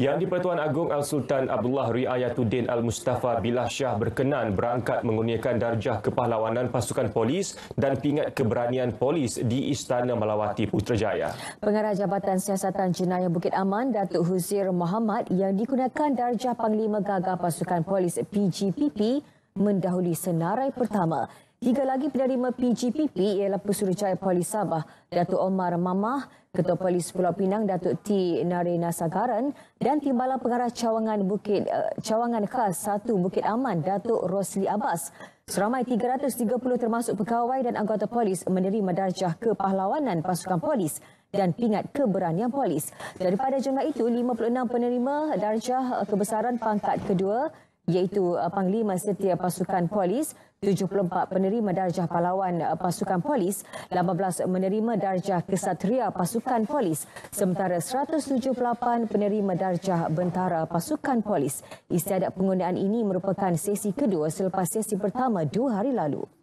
Yang di-Pertuan Agong Al-Sultan Abdullah Riayatuddin Al-Mustafa Bilah Shah berkenan berangkat mengurniakan darjah kepahlawanan pasukan polis dan pingat keberanian polis di Istana Melawati Putrajaya. Pengarah Jabatan Siasatan Jenayah Bukit Aman, Datuk Huzir Muhammad yang digunakan darjah Panglima Gagah Pasukan Polis PGPP mendahului senarai pertama. Tiga lagi penerima PGPP ialah Pesuruh Jaya Polis Sabah, Datuk Omar Mamah, Ketua Polis Pulau Pinang Datuk T. Narina Sagaran dan Timbalan Pengarah Cawangan Bukit eh, Cawangan Khas 1 Bukit Aman Datuk Rosli Abbas. Seramai 330 termasuk pegawai dan anggota polis menerima darjah kepahlawanan pasukan polis dan pingat keberanian polis. Daripada jumlah itu, 56 penerima darjah kebesaran pangkat kedua iaitu uh, Panglima Setia Pasukan Polis, 74 penerima darjah pahlawan uh, pasukan polis, 18 menerima darjah kesatria pasukan polis, sementara 178 penerima darjah bentara pasukan polis. Istiadat penggunaan ini merupakan sesi kedua selepas sesi pertama dua hari lalu.